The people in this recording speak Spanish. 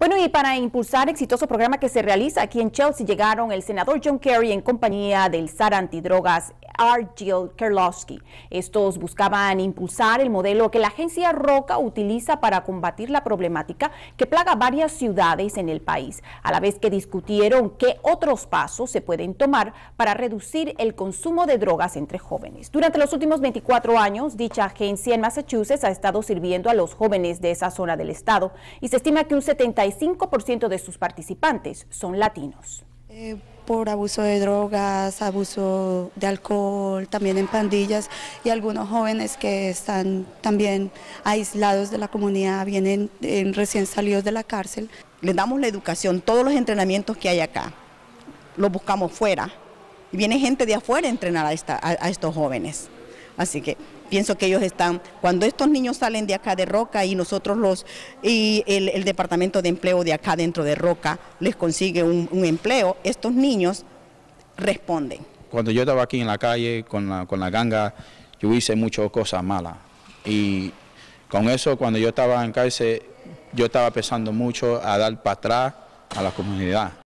Bueno, y para impulsar exitoso programa que se realiza aquí en Chelsea, llegaron el senador John Kerry en compañía del SAR antidrogas Argyll Kerlowski. Estos buscaban impulsar el modelo que la agencia Roca utiliza para combatir la problemática que plaga varias ciudades en el país, a la vez que discutieron qué otros pasos se pueden tomar para reducir el consumo de drogas entre jóvenes. Durante los últimos 24 años, dicha agencia en Massachusetts ha estado sirviendo a los jóvenes de esa zona del estado y se estima que un 70 5% de sus participantes son latinos. Eh, por abuso de drogas, abuso de alcohol, también en pandillas y algunos jóvenes que están también aislados de la comunidad, vienen recién salidos de la cárcel. Les damos la educación, todos los entrenamientos que hay acá, los buscamos fuera. Y viene gente de afuera a entrenar a estos jóvenes. Así que pienso que ellos están, cuando estos niños salen de acá de Roca y nosotros los, y el, departamento de empleo de acá dentro de Roca les consigue un, empleo, estos niños responden. Cuando yo estaba aquí en la calle con la, con la ganga, yo hice muchas cosas malas. Y con eso, cuando yo estaba en cárcel, yo estaba pensando mucho a dar para atrás a la comunidad.